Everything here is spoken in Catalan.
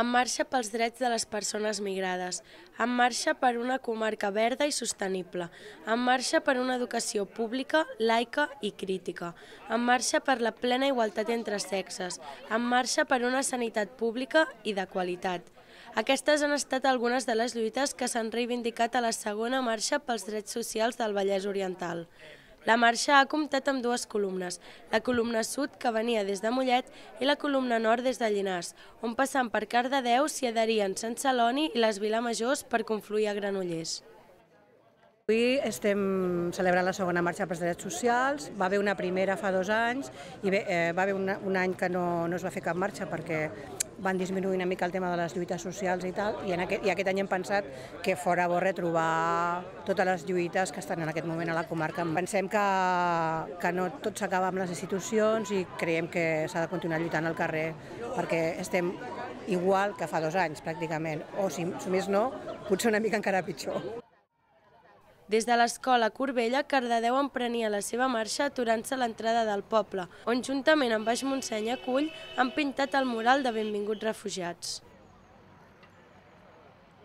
En marxa pels drets de les persones migrades, en marxa per una comarca verda i sostenible, en marxa per una educació pública, laica i crítica, en marxa per la plena igualtat entre sexes, en marxa per una sanitat pública i de qualitat. Aquestes han estat algunes de les lluites que s'han reivindicat a la segona marxa pels drets socials del Vallès Oriental. La marxa ha comptat amb dues columnes, la columna sud, que venia des de Mollet, i la columna nord des de Llinars, on passant per Cardedeu s'hi adherien Sant Celoni i les Vilamajors per confluir a Granollers. Avui estem celebrant la segona marxa pels drets socials, va haver una primera fa dos anys i bé, eh, va haver una, un any que no, no es va fer cap marxa perquè van disminuir una mica el tema de les lluites socials i tal, i, en aquest, i aquest any hem pensat que fora bo retrobar totes les lluites que estan en aquest moment a la comarca. Pensem que, que no tot s'acaba amb les institucions i creiem que s'ha de continuar lluitant al carrer perquè estem igual que fa dos anys pràcticament, o si, si més no, potser una mica encara pitjor. Des de l'escola Corbella, Cardedeu emprenia la seva marxa aturant-se a l'entrada del poble, on juntament amb Baix Montseny Acull han pintat el mural de Benvinguts Refugiats.